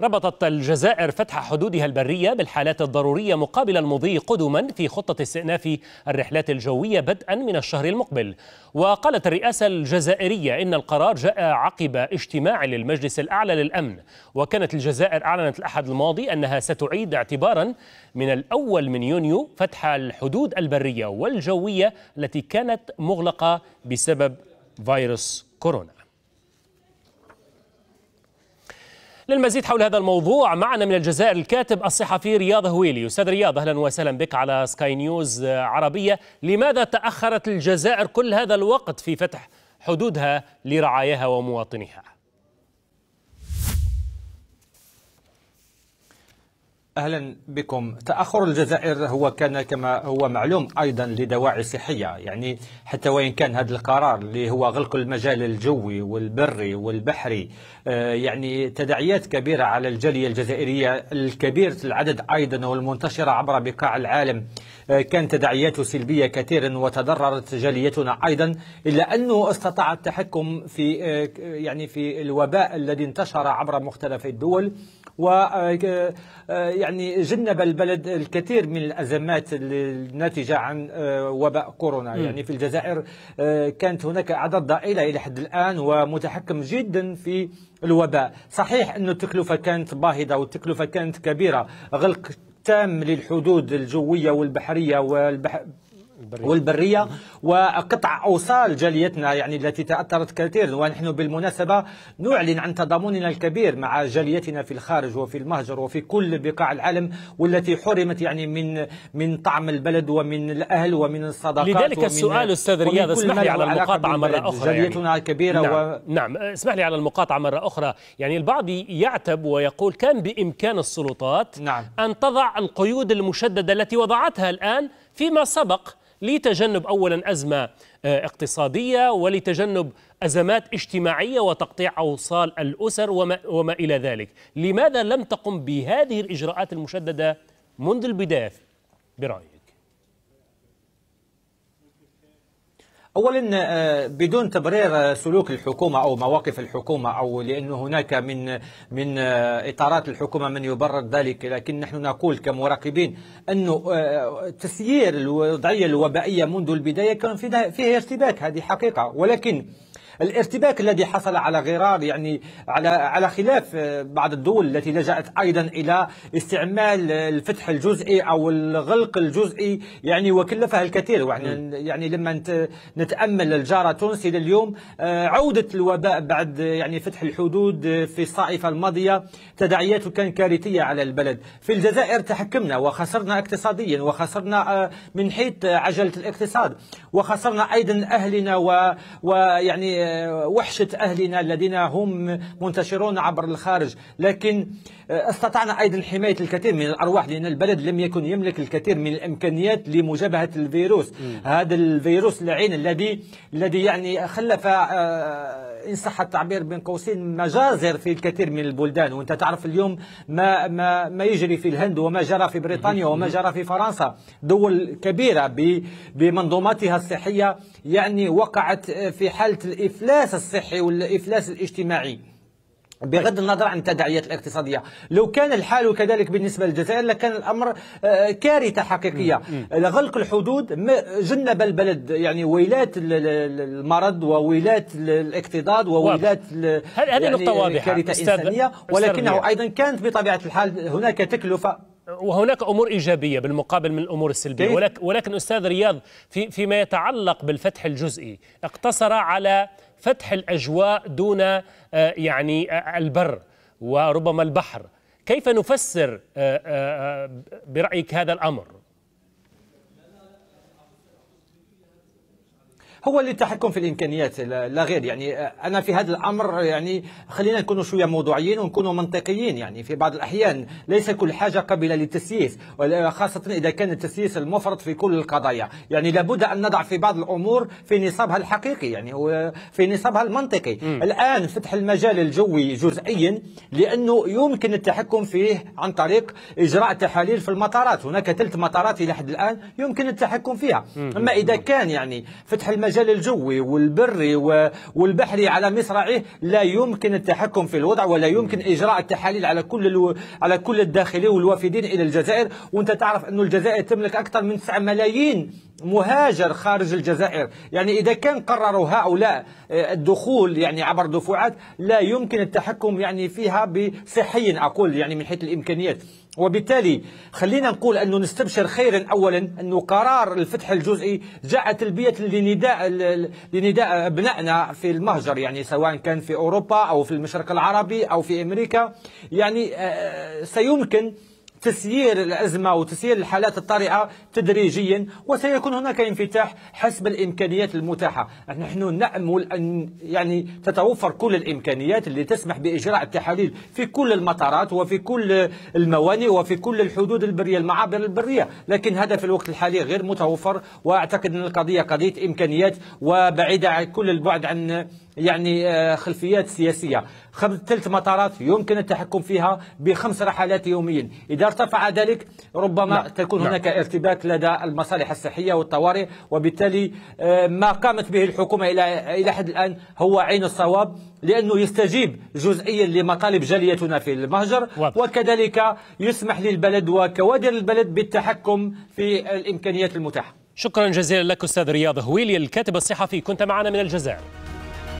ربطت الجزائر فتح حدودها البرية بالحالات الضرورية مقابل المضي قدما في خطة استئناف الرحلات الجوية بدءا من الشهر المقبل وقالت الرئاسة الجزائرية إن القرار جاء عقب اجتماع للمجلس الأعلى للأمن وكانت الجزائر أعلنت الأحد الماضي أنها ستعيد اعتبارا من الأول من يونيو فتح الحدود البرية والجوية التي كانت مغلقة بسبب فيروس كورونا للمزيد حول هذا الموضوع معنا من الجزائر الكاتب الصحفي رياض هويلي أستاذ رياض أهلا وسهلا بك على سكاي نيوز عربية لماذا تأخرت الجزائر كل هذا الوقت في فتح حدودها لرعاياها ومواطنيها اهلا بكم تاخر الجزائر هو كان كما هو معلوم ايضا لدواعي صحيه يعني حتى وان كان هذا القرار اللي هو غلق المجال الجوي والبري والبحري آه، يعني تداعيات كبيره على الجاليه الجزائريه الكبيره العدد ايضا والمنتشره عبر بقاع العالم آه، كانت تداعياته سلبية كثيرا وتضررت جاليتنا أيضا إلا أنه استطاع التحكم في آه، يعني في الوباء الذي انتشر عبر مختلف الدول و آه، يعني جنب البلد الكثير من الأزمات الناتجة عن وباء كورونا يعني في الجزائر كانت هناك أعداد ضئيلة إلى حد الآن ومتحكم جدا في الوباء صحيح أن التكلفة كانت باهظة والتكلفة كانت كبيرة غلق التام للحدود الجوية والبحرية والبحر البرية. والبرية وقطع أوصال جاليتنا يعني التي تأثرت كثير ونحن بالمناسبة نعلن عن تضامننا الكبير مع جاليتنا في الخارج وفي المهجر وفي كل بقاع العالم والتي حرمت يعني من من طعم البلد ومن الأهل ومن الصداقات لذلك ومن السؤال أستاذ رياض اسمح لي على المقاطعة مرة أخرى يعني. جاليتنا يعني. كبيرة نعم. و... نعم اسمح لي على المقاطعة مرة أخرى يعني البعض يعتب ويقول كان بإمكان السلطات نعم. أن تضع القيود المشددة التي وضعتها الآن فيما سبق لتجنب اولا ازمه آه، اقتصاديه ولتجنب ازمات اجتماعيه وتقطيع اوصال الاسر وما, وما الى ذلك، لماذا لم تقم بهذه الاجراءات المشدده منذ البدايه برايك؟ اولا آه، بدون تبرير سلوك الحكومه او مواقف الحكومه او لانه هناك من من آه، اطارات الحكومه من يبرر ذلك لكن نحن نقول كمراقبين انه آه، تسيير الوضعيه الوبائيه منذ البدايه كان فيها ارتباك هذه حقيقه ولكن الارتباك الذي حصل على غرار يعني على على خلاف آه، بعض الدول التي لجأت أيضا إلى استعمال الفتح الجزئي أو الغلق الجزئي يعني وكلفها الكثير يعني, يعني لما نتأمل الجارة التونسي لليوم آه، عودة الوباء بعد يعني فتح الحدود آه، في الصائفة الماضية تداعياته كان كارثية على البلد في الجزائر تحكمنا وخسرنا اقتصاديا وخسرنا من حيث عجلة الاقتصاد وخسرنا أيضا أهلنا ويعني وحشة أهلنا الذين هم منتشرون عبر الخارج لكن آه، استطعنا أيضا حماية الكثير من الأرواح لأن البلد لم يكن يملك الكثير من الإمكانيات لمجابهة الفيروس م. هذا الفيروس العين الذي الذي يعني خلف آه، ان صح التعبير بين قوسين مجازر في الكثير من البلدان وانت تعرف اليوم ما ما ما يجري في الهند وما جرى في بريطانيا وما جرى في فرنسا دول كبيره بمنظوماتها الصحيه يعني وقعت في حاله الافلاس الصحي والافلاس الاجتماعي بغض النظر عن التداعيات الاقتصاديه لو كان الحال كذلك بالنسبه للجزائر لكان الامر آه، كارثه حقيقيه غلق الحدود جنب البلد يعني ويلات المرض وويلات الاكتضاد وويلات هذه يعني نقطه واضحه كارثه انسانيه ولكنه ايضا كانت بطبيعه الحال هناك تكلفه وهناك امور ايجابيه بالمقابل من الامور السلبيه ولكن ولكن استاذ رياض في فيما يتعلق بالفتح الجزئي اقتصر على فتح الاجواء دون آه، يعني آه، البر وربما البحر كيف نفسر آه، برايك هذا الامر هو اللي التحكم في الامكانيات لا غير يعني آه، انا في هذا الامر يعني خلينا نكونوا شويه موضوعيين ونكونوا منطقيين يعني في بعض الاحيان ليس كل حاجه قابله للتسييس خاصه اذا كان التسييس المفرط في كل القضايا يعني لابد ان نضع في بعض الامور في نصابها الحقيقي يعني في نصابها المنطقي م. الان فتح المجال الجوي جزئيا لانه يمكن التحكم فيه عن طريق اجراء تحاليل في المطارات هناك ثلاث مطارات الى حد الان يمكن التحكم فيها م. اما اذا كان يعني فتح المجال المجال الجوي والبري والبحري على مصراعيه لا يمكن التحكم في الوضع ولا يمكن اجراء التحاليل على كل الو... على كل الداخلي والوافدين الى الجزائر وانت تعرف انه الجزائر تملك اكثر من 9 ملايين مهاجر خارج الجزائر يعني إذا كان قرروا هؤلاء آه، الدخول يعني عبر دفعات لا يمكن التحكم يعني فيها بصحيا أقول يعني من حيث الإمكانيات وبالتالي خلينا نقول أنه نستبشر خيرا أولا أنه قرار الفتح الجزئي جاء تلبية لنداء لنداء أبنائنا في المهجر يعني سواء كان في أوروبا أو في المشرق العربي أو في أمريكا يعني آه، سيمكن تسيير الأزمة وتسيير الحالات الطارئة تدريجيا وسيكون هناك انفتاح حسب الإمكانيات المتاحة نحن نأمل أن يعني تتوفر كل الإمكانيات اللي تسمح بإجراء التحاليل في كل المطارات وفي كل الموانئ وفي كل الحدود البرية المعابر البرية لكن هذا في الوقت الحالي غير متوفر وأعتقد أن القضية قضية إمكانيات وبعيدة عن كل البعد عن يعني آه، خلفيات سياسية خمس ثلاث مطارات يمكن التحكم فيها بخمس رحلات يوميا إذا ارتفع ذلك ربما لا. نعم، تكون لا. نعم. هناك ارتباك لدى المصالح الصحية والطوارئ وبالتالي آه، ما قامت به الحكومة إلى إلى حد الآن هو عين الصواب لأنه يستجيب جزئيا لمطالب جاليتنا في المهجر واضح. وكذلك يسمح للبلد وكوادر البلد بالتحكم في الإمكانيات المتاحة شكرا جزيلا لك أستاذ رياض هويلي الكاتب الصحفي كنت معنا من الجزائر